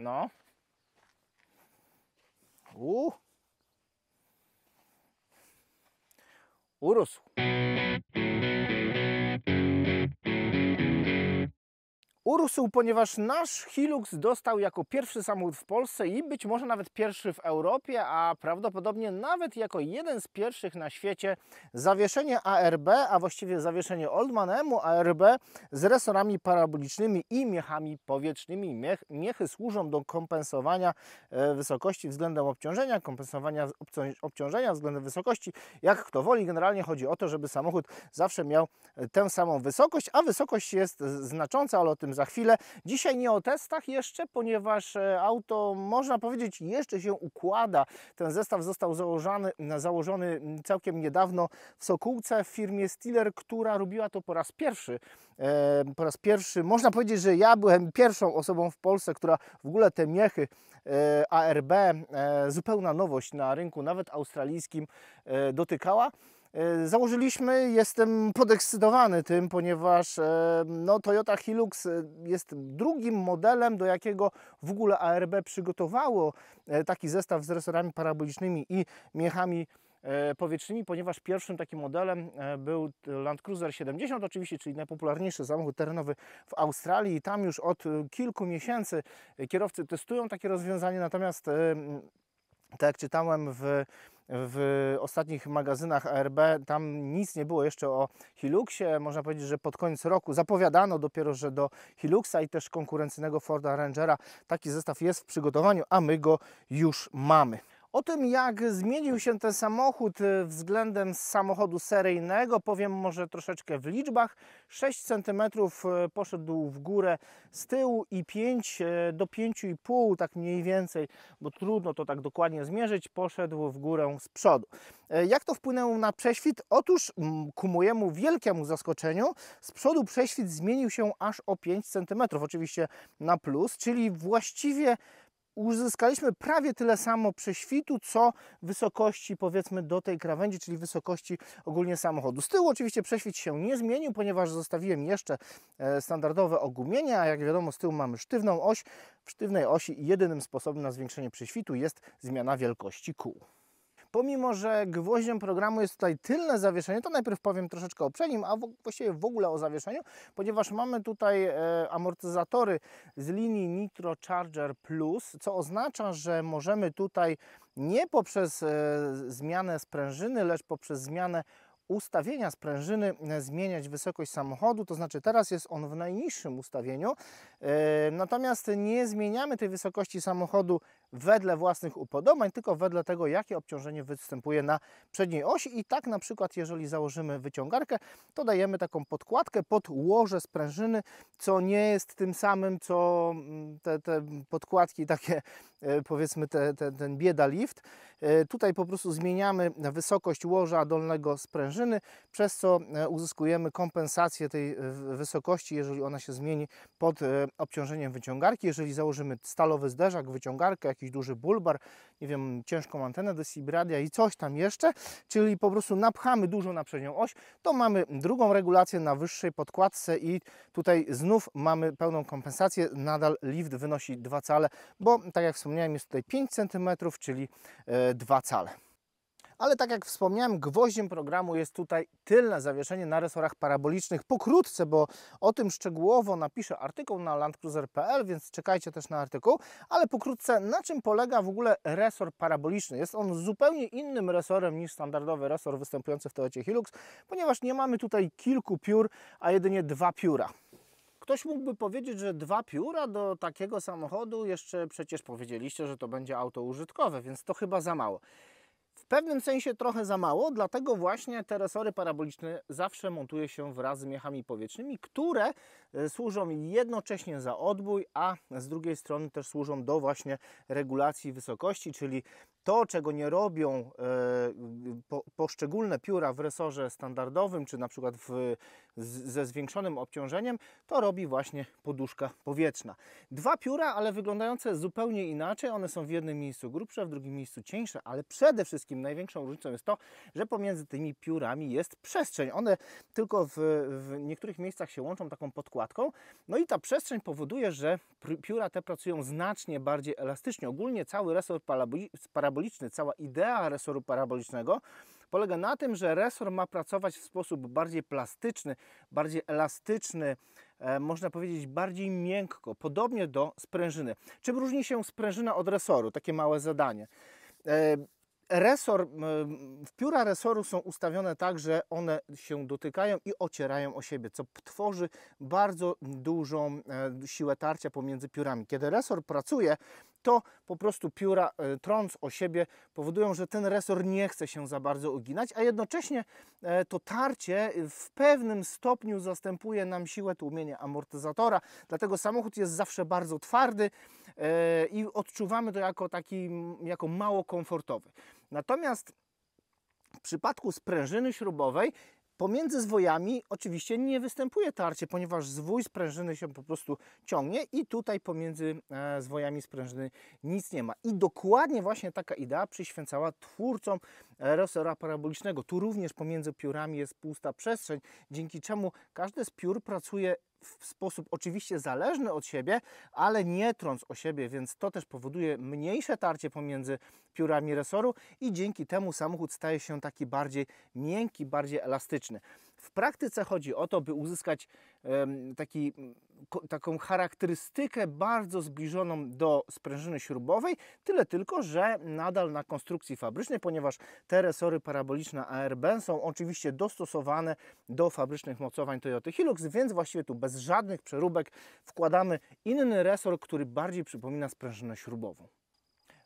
No. U. Urósł. urósł, ponieważ nasz Hilux dostał jako pierwszy samochód w Polsce i być może nawet pierwszy w Europie, a prawdopodobnie nawet jako jeden z pierwszych na świecie zawieszenie ARB, a właściwie zawieszenie Oldmanemu ARB z resorami parabolicznymi i miechami powietrznymi. Miech, miechy służą do kompensowania e, wysokości względem obciążenia, kompensowania obciążenia względem wysokości. Jak kto woli, generalnie chodzi o to, żeby samochód zawsze miał e, tę samą wysokość, a wysokość jest znacząca, ale o tym za chwilę. Dzisiaj nie o testach jeszcze, ponieważ e, auto, można powiedzieć, jeszcze się układa. Ten zestaw został założony, założony całkiem niedawno w Sokółce w firmie Stiller, która robiła to po raz pierwszy. E, po raz pierwszy, można powiedzieć, że ja byłem pierwszą osobą w Polsce, która w ogóle te miechy e, ARB, e, zupełna nowość na rynku, nawet australijskim, e, dotykała. E, założyliśmy, jestem podekscytowany tym, ponieważ e, no, Toyota Hilux e, jest drugim modelem, do jakiego w ogóle ARB przygotowało taki zestaw z resorami parabolicznymi i miechami powietrznymi, ponieważ pierwszym takim modelem był Land Cruiser 70 oczywiście, czyli najpopularniejszy samochód terenowy w Australii i tam już od kilku miesięcy kierowcy testują takie rozwiązanie, natomiast tak jak czytałem w w ostatnich magazynach ARB. Tam nic nie było jeszcze o Hiluxie. Można powiedzieć, że pod koniec roku zapowiadano dopiero, że do Hiluxa i też konkurencyjnego Forda Rangera taki zestaw jest w przygotowaniu, a my go już mamy. O tym, jak zmienił się ten samochód y, względem samochodu seryjnego, powiem może troszeczkę w liczbach. 6 cm y, poszedł w górę z tyłu i 5 y, do 5,5, tak mniej więcej, bo trudno to tak dokładnie zmierzyć, poszedł w górę z przodu. E, jak to wpłynęło na prześwit? Otóż ku mojemu wielkiemu zaskoczeniu z przodu prześwit zmienił się aż o 5 cm, oczywiście na plus, czyli właściwie uzyskaliśmy prawie tyle samo prześwitu, co wysokości powiedzmy do tej krawędzi, czyli wysokości ogólnie samochodu. Z tyłu oczywiście prześwit się nie zmienił, ponieważ zostawiłem jeszcze e, standardowe ogumienie, a jak wiadomo z tyłu mamy sztywną oś. W sztywnej osi jedynym sposobem na zwiększenie prześwitu jest zmiana wielkości kół. Pomimo, że gwoździem programu jest tutaj tylne zawieszenie, to najpierw powiem troszeczkę o przednim, a właściwie w ogóle o zawieszeniu, ponieważ mamy tutaj e, amortyzatory z linii Nitro Charger Plus, co oznacza, że możemy tutaj nie poprzez e, zmianę sprężyny, lecz poprzez zmianę ustawienia sprężyny e, zmieniać wysokość samochodu, to znaczy teraz jest on w najniższym ustawieniu, e, natomiast nie zmieniamy tej wysokości samochodu wedle własnych upodobań, tylko wedle tego, jakie obciążenie występuje na przedniej osi i tak na przykład, jeżeli założymy wyciągarkę, to dajemy taką podkładkę pod łoże sprężyny, co nie jest tym samym, co mm, te, te podkładki takie, e, powiedzmy te, te, ten bieda lift. Tutaj po prostu zmieniamy wysokość łoża dolnego sprężyny, sprężyny, przez co e, uzyskujemy kompensację tej e, wysokości, jeżeli ona się zmieni pod e, obciążeniem wyciągarki. Jeżeli założymy stalowy zderzak, wyciągarkę, jakiś duży bulbar, nie wiem, ciężką antenę do Sibradia i coś tam jeszcze, czyli po prostu napchamy dużo na przednią oś, to mamy drugą regulację na wyższej podkładce i tutaj znów mamy pełną kompensację. Nadal lift wynosi 2 cale, bo tak jak wspomniałem jest tutaj 5 cm, czyli 2 cale ale tak jak wspomniałem, gwoździem programu jest tutaj tylne zawieszenie na resorach parabolicznych. Pokrótce, bo o tym szczegółowo napiszę artykuł na landcruiser.pl, więc czekajcie też na artykuł, ale pokrótce, na czym polega w ogóle resor paraboliczny? Jest on zupełnie innym resorem niż standardowy resor występujący w teocie Hilux, ponieważ nie mamy tutaj kilku piór, a jedynie dwa pióra. Ktoś mógłby powiedzieć, że dwa pióra do takiego samochodu jeszcze przecież powiedzieliście, że to będzie auto użytkowe, więc to chyba za mało. W pewnym sensie trochę za mało, dlatego właśnie te resory paraboliczne zawsze montuje się wraz z miechami powietrznymi, które e, służą jednocześnie za odbój, a z drugiej strony też służą do właśnie regulacji wysokości, czyli to, czego nie robią e, poszczególne pióra w resorze standardowym, czy na przykład w, ze zwiększonym obciążeniem, to robi właśnie poduszka powietrzna. Dwa pióra, ale wyglądające zupełnie inaczej. One są w jednym miejscu grubsze, w drugim miejscu cieńsze, ale przede wszystkim największą różnicą jest to, że pomiędzy tymi piórami jest przestrzeń. One tylko w, w niektórych miejscach się łączą taką podkładką. No i ta przestrzeń powoduje, że pióra te pracują znacznie bardziej elastycznie. Ogólnie cały resor paraboli, paraboliczny, cała idea resoru parabolicznego polega na tym, że resor ma pracować w sposób bardziej plastyczny, bardziej elastyczny, e, można powiedzieć bardziej miękko, podobnie do sprężyny. Czym różni się sprężyna od resoru? Takie małe zadanie. E, resor, pióra resoru są ustawione tak, że one się dotykają i ocierają o siebie, co tworzy bardzo dużą e, siłę tarcia pomiędzy piórami. Kiedy resor pracuje, to po prostu pióra e, trąc o siebie powodują, że ten resor nie chce się za bardzo uginać, a jednocześnie e, to tarcie w pewnym stopniu zastępuje nam siłę tłumienia amortyzatora. Dlatego samochód jest zawsze bardzo twardy. E, i odczuwamy to jako taki, jako mało komfortowy. Natomiast w przypadku sprężyny śrubowej Pomiędzy zwojami oczywiście nie występuje tarcie, ponieważ zwój sprężyny się po prostu ciągnie i tutaj pomiędzy e, zwojami sprężyny nic nie ma. I dokładnie właśnie taka idea przyświęcała twórcom resora parabolicznego. Tu również pomiędzy piórami jest pusta przestrzeń, dzięki czemu każde z piór pracuje w sposób oczywiście zależny od siebie, ale nie trąc o siebie, więc to też powoduje mniejsze tarcie pomiędzy piórami resoru i dzięki temu samochód staje się taki bardziej miękki, bardziej elastyczny. W praktyce chodzi o to, by uzyskać taki, taką charakterystykę bardzo zbliżoną do sprężyny śrubowej, tyle tylko, że nadal na konstrukcji fabrycznej, ponieważ te resory paraboliczne ARB są oczywiście dostosowane do fabrycznych mocowań Toyota Hilux, więc właściwie tu bez żadnych przeróbek wkładamy inny resor, który bardziej przypomina sprężynę śrubową.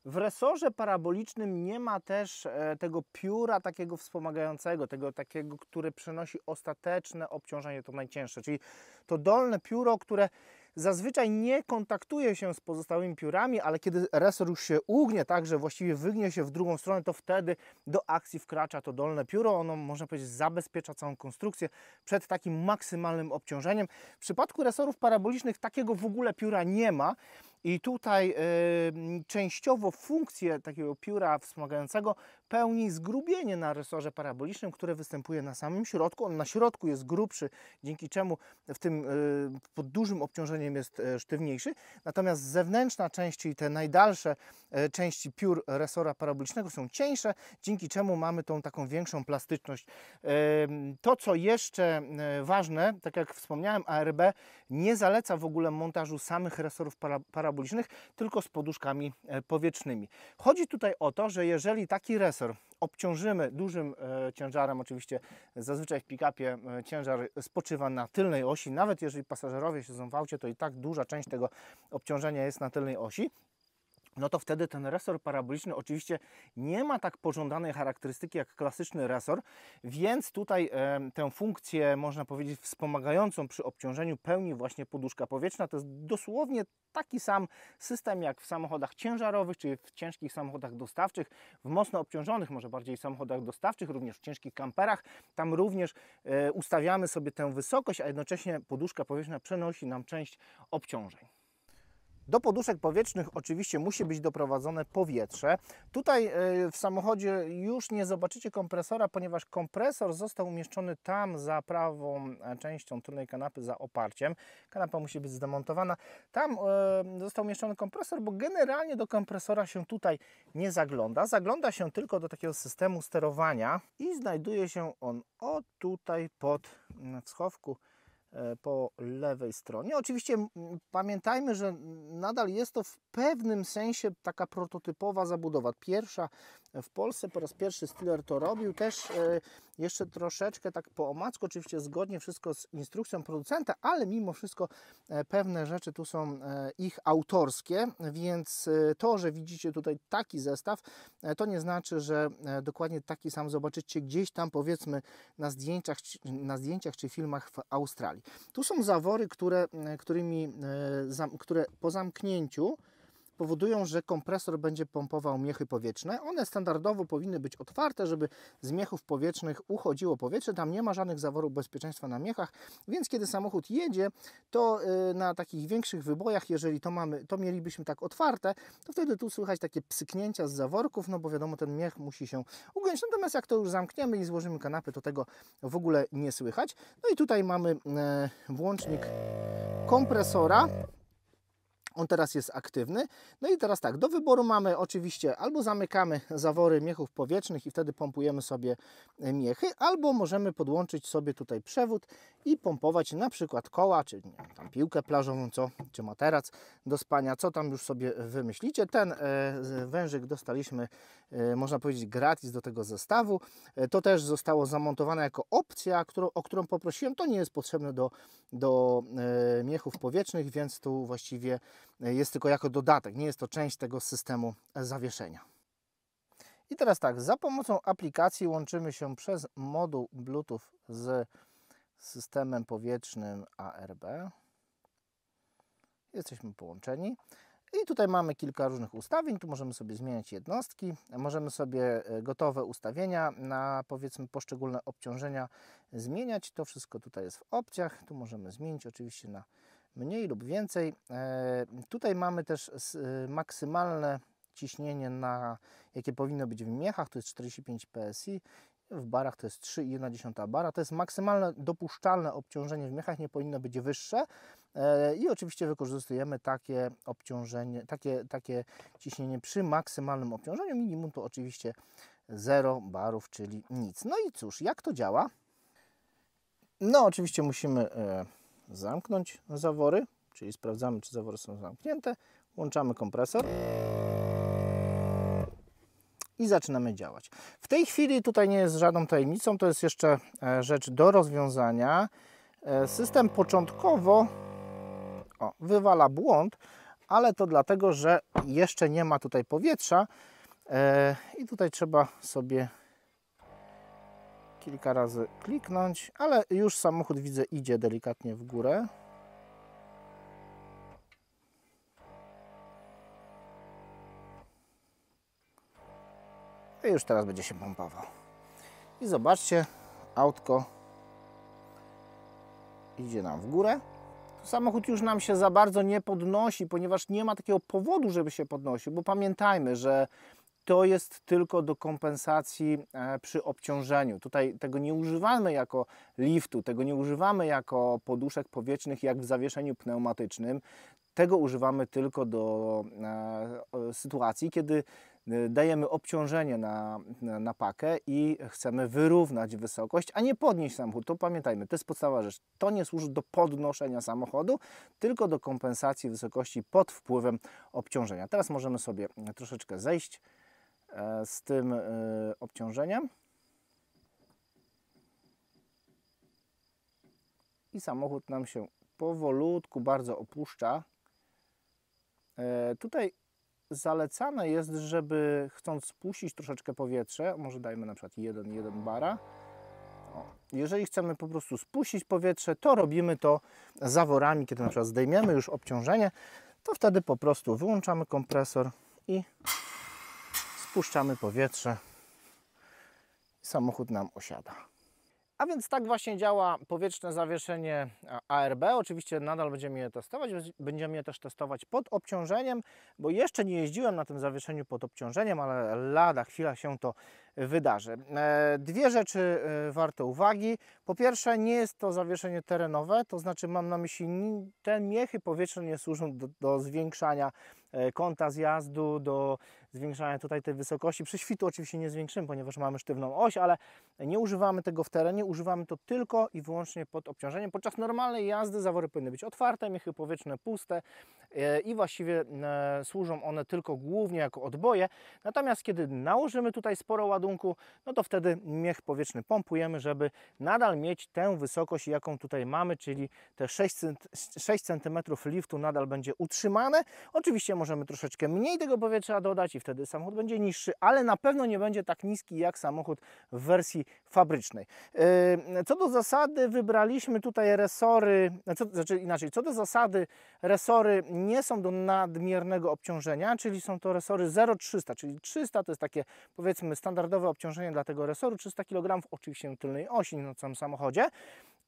W resorze parabolicznym nie ma też e, tego pióra takiego wspomagającego, tego takiego, który przynosi ostateczne obciążenie, to najcięższe, czyli to dolne pióro, które zazwyczaj nie kontaktuje się z pozostałymi piórami, ale kiedy resor już się ugnie, tak, że właściwie wygnie się w drugą stronę, to wtedy do akcji wkracza to dolne pióro. Ono, można powiedzieć, zabezpiecza całą konstrukcję przed takim maksymalnym obciążeniem. W przypadku resorów parabolicznych takiego w ogóle pióra nie ma, i tutaj y, częściowo funkcję takiego pióra wspomagającego pełni zgrubienie na resorze parabolicznym, które występuje na samym środku. On na środku jest grubszy, dzięki czemu w tym y, pod dużym obciążeniem jest y, sztywniejszy. Natomiast zewnętrzna część, czyli te najdalsze y, części piór resora parabolicznego są cieńsze, dzięki czemu mamy tą taką większą plastyczność. To, co jeszcze ważne, tak jak wspomniałem, ARB nie zaleca w ogóle montażu samych resorów para parabolicznych, tylko z poduszkami powietrznymi. Chodzi tutaj o to, że jeżeli taki resor kompresor obciążymy dużym e, ciężarem, oczywiście zazwyczaj w pick-upie e, ciężar spoczywa na tylnej osi, nawet jeżeli pasażerowie siedzą w aucie, to i tak duża część tego obciążenia jest na tylnej osi no to wtedy ten resor paraboliczny oczywiście nie ma tak pożądanej charakterystyki jak klasyczny resor, więc tutaj e, tę funkcję, można powiedzieć, wspomagającą przy obciążeniu pełni właśnie poduszka powietrzna. To jest dosłownie taki sam system jak w samochodach ciężarowych, czy w ciężkich samochodach dostawczych, w mocno obciążonych, może bardziej samochodach dostawczych, również w ciężkich kamperach. Tam również e, ustawiamy sobie tę wysokość, a jednocześnie poduszka powietrzna przenosi nam część obciążeń. Do poduszek powietrznych oczywiście musi być doprowadzone powietrze. Tutaj e, w samochodzie już nie zobaczycie kompresora, ponieważ kompresor został umieszczony tam za prawą e, częścią tylnej kanapy, za oparciem. Kanapa musi być zdemontowana. Tam e, został umieszczony kompresor, bo generalnie do kompresora się tutaj nie zagląda. Zagląda się tylko do takiego systemu sterowania i znajduje się on o tutaj pod mm, w schowku E, po lewej stronie. Oczywiście pamiętajmy, że nadal jest to w pewnym sensie taka prototypowa zabudowa. Pierwsza w Polsce, po raz pierwszy Stiller to robił, też e, jeszcze troszeczkę tak po omacku, oczywiście zgodnie wszystko z instrukcją producenta, ale mimo wszystko e, pewne rzeczy tu są e, ich autorskie, więc e, to, że widzicie tutaj taki zestaw, to nie znaczy, że dokładnie taki sam zobaczycie gdzieś tam powiedzmy na zdjęciach, na zdjęciach czy filmach w Australii. Tu są zawory, które, którymi, które po zamknięciu powodują, że kompresor będzie pompował miechy powietrzne. One standardowo powinny być otwarte, żeby z miechów powietrznych uchodziło powietrze. Tam nie ma żadnych zaworów bezpieczeństwa na miechach, więc kiedy samochód jedzie, to y, na takich większych wybojach, jeżeli to, mamy, to mielibyśmy tak otwarte, to wtedy tu słychać takie psyknięcia z zaworków, no bo wiadomo, ten miech musi się ugęść. Natomiast jak to już zamkniemy i złożymy kanapę, to tego w ogóle nie słychać. No i tutaj mamy e, włącznik kompresora. On teraz jest aktywny. No i teraz tak, do wyboru mamy oczywiście albo zamykamy zawory miechów powietrznych i wtedy pompujemy sobie e, miechy, albo możemy podłączyć sobie tutaj przewód i pompować na przykład koła, czy nie, tam piłkę plażową, co, czy materac do spania, co tam już sobie wymyślicie. Ten e, wężyk dostaliśmy, e, można powiedzieć, gratis do tego zestawu. to też zostało zamontowane jako opcja, którą, o którą poprosiłem. To nie jest potrzebne do, do miechów powietrznych, więc tu właściwie E, jest tylko jako dodatek, nie jest to część tego systemu e, zawieszenia. I teraz tak, za pomocą aplikacji łączymy się przez moduł Bluetooth z systemem powietrznym ARB. Jesteśmy połączeni. I tutaj mamy kilka różnych ustawień, tu możemy sobie zmieniać jednostki, możemy sobie e, gotowe ustawienia na powiedzmy poszczególne obciążenia zmieniać. To wszystko tutaj jest w opcjach, tu możemy zmienić oczywiście na mniej lub więcej. E, tutaj mamy też e, maksymalne ciśnienie, na jakie powinno być w miechach, to jest 45 PSI, w barach to jest 3,1 bara. To jest maksymalne dopuszczalne obciążenie w miechach, nie powinno być wyższe. E, I oczywiście wykorzystujemy takie obciążenie, takie, takie ciśnienie przy maksymalnym obciążeniu. Minimum to oczywiście 0 barów, czyli nic. No i cóż, jak to działa? No oczywiście musimy zamknąć zawory, czyli sprawdzamy, czy zawory są zamknięte, włączamy kompresor i zaczynamy działać. W tej chwili tutaj nie jest żadną tajemnicą, to jest jeszcze e, rzecz do rozwiązania. E, system początkowo o, wywala błąd, ale to dlatego, że jeszcze nie ma tutaj powietrza e, i tutaj trzeba sobie kilka razy kliknąć, ale już samochód widzę idzie delikatnie w górę. I już teraz będzie się pompował. I zobaczcie, autko idzie nam w górę. Samochód już nam się za bardzo nie podnosi, ponieważ nie ma takiego powodu, żeby się podnosił, bo pamiętajmy, że to jest tylko do kompensacji e, przy obciążeniu. Tutaj tego nie używamy jako liftu, tego nie używamy jako poduszek powietrznych, jak w zawieszeniu pneumatycznym. Tego używamy tylko do e, sytuacji, kiedy e, dajemy obciążenie na, na, na, pakę i chcemy wyrównać wysokość, a nie podnieść samochód. To pamiętajmy, to jest podstawa rzecz. To nie służy do podnoszenia samochodu, tylko do kompensacji wysokości pod wpływem obciążenia. Teraz możemy sobie troszeczkę zejść E, z tym e, obciążeniem. I samochód nam się powolutku bardzo opuszcza. E, tutaj zalecane jest, żeby chcąc spuścić troszeczkę powietrze, może dajmy na przykład 1,1 bara. Jeżeli chcemy po prostu spuścić powietrze, to robimy to zaworami, kiedy na przykład zdejmiemy już obciążenie, to wtedy po prostu wyłączamy kompresor i wpuszczamy powietrze i samochód nam osiada. A więc tak właśnie działa powietrzne zawieszenie ARB. Oczywiście nadal będziemy je testować, będziemy je też testować pod obciążeniem, bo jeszcze nie jeździłem na tym zawieszeniu pod obciążeniem, ale lada chwila się to wydarzy. E, dwie rzeczy e, warte uwagi. Po pierwsze, nie jest to zawieszenie terenowe, to znaczy mam na myśli, te miechy powietrzne nie służą do, do zwiększania e, kąta zjazdu, do zwiększania tutaj tej wysokości. świtu oczywiście nie zwiększymy, ponieważ mamy sztywną oś, ale nie używamy tego w terenie, używamy to tylko i wyłącznie pod obciążeniem. Podczas normalnej jazdy zawory powinny być otwarte, miechy powietrzne puste i właściwie służą one tylko głównie jako odboje. Natomiast kiedy nałożymy tutaj sporo ładu ładunku, no to wtedy miech powietrzny pompujemy, żeby nadal mieć tę wysokość, jaką tutaj mamy, czyli te 6, cm liftu nadal będzie utrzymane. Oczywiście możemy troszeczkę mniej tego powietrza dodać i wtedy samochód będzie niższy, ale na pewno nie będzie tak niski jak samochód w wersji fabrycznej. Yy, co do zasady wybraliśmy tutaj resory, co, znaczy inaczej, co do zasady resory nie są do nadmiernego obciążenia, czyli są to resory 0,300, czyli 300 to jest takie powiedzmy standardowe standardowe obciążenie dla tego resoru 300 kg oczywiście tylnej osi na no samym samochodzie.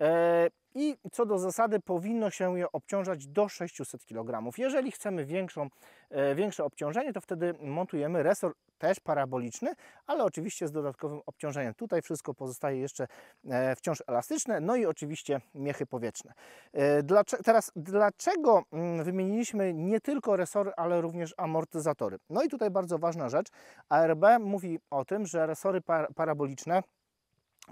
E, i co do zasady powinno się je obciążać do 600 kg. Jeżeli chcemy większą, e, większe obciążenie, to wtedy montujemy resor też paraboliczny, ale oczywiście z dodatkowym obciążeniem. Tutaj wszystko pozostaje jeszcze e, wciąż elastyczne, no i oczywiście miechy powietrzne. Dlaczego, teraz, dlaczego mm, wymieniliśmy nie tylko resory, ale również amortyzatory? No i tutaj bardzo ważna rzecz. ARB mówi o tym, że resory paraboliczne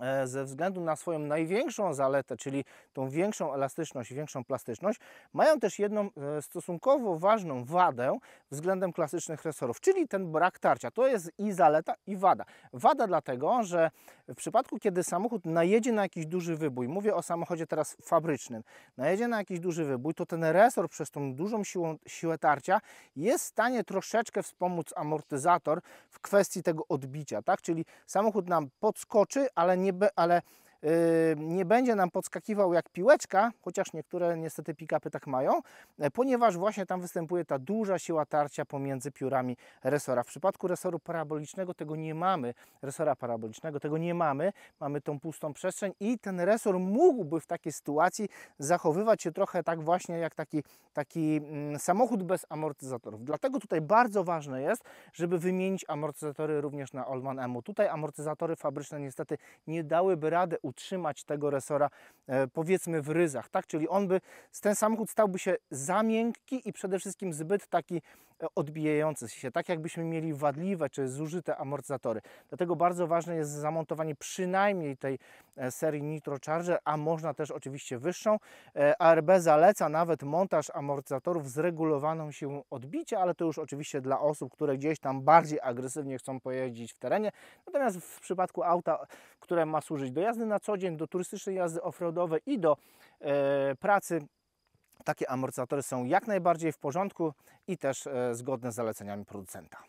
E, ze względu na swoją największą zaletę, czyli tą większą elastyczność, większą plastyczność, mają też jedną e, stosunkowo ważną wadę względem klasycznych resorów, czyli ten brak tarcia. To jest i zaleta, i wada. Wada dlatego, że w przypadku, kiedy samochód najedzie na jakiś duży wybój, mówię o samochodzie teraz fabrycznym, najedzie na jakiś duży wybój, to ten resor przez tą dużą siłą, siłę tarcia jest w stanie troszeczkę wspomóc amortyzator w kwestii tego odbicia, tak? Czyli samochód nam podskoczy, ale nie nie, ale Yy, nie będzie nam podskakiwał jak piłeczka, chociaż niektóre niestety pick-upy tak mają, e, ponieważ właśnie tam występuje ta duża siła tarcia pomiędzy piórami resora. W przypadku resoru parabolicznego tego nie mamy, resora parabolicznego tego nie mamy, mamy tą pustą przestrzeń i ten resor mógłby w takiej sytuacji zachowywać się trochę tak właśnie jak taki, taki mm, samochód bez amortyzatorów. Dlatego tutaj bardzo ważne jest, żeby wymienić amortyzatory również na Allman M. Tutaj amortyzatory fabryczne niestety nie dałyby rady utrzymać tego resora e, powiedzmy w ryzach, tak? Czyli on by, ten samochód stałby się za miękki i przede wszystkim zbyt taki odbijające się, tak jakbyśmy mieli wadliwe czy zużyte amortyzatory. Dlatego bardzo ważne jest zamontowanie przynajmniej tej e, serii Nitro Charger, a można też oczywiście wyższą. E, ARB zaleca nawet montaż amortyzatorów z regulowaną siłą odbicia, ale to już oczywiście dla osób, które gdzieś tam bardziej agresywnie chcą pojeździć w terenie. Natomiast w przypadku auta, które ma służyć do jazdy na co dzień, do turystycznej jazdy offroadowej i do e, pracy takie amortyzatory są jak najbardziej w porządku i też e, zgodne z zaleceniami producenta.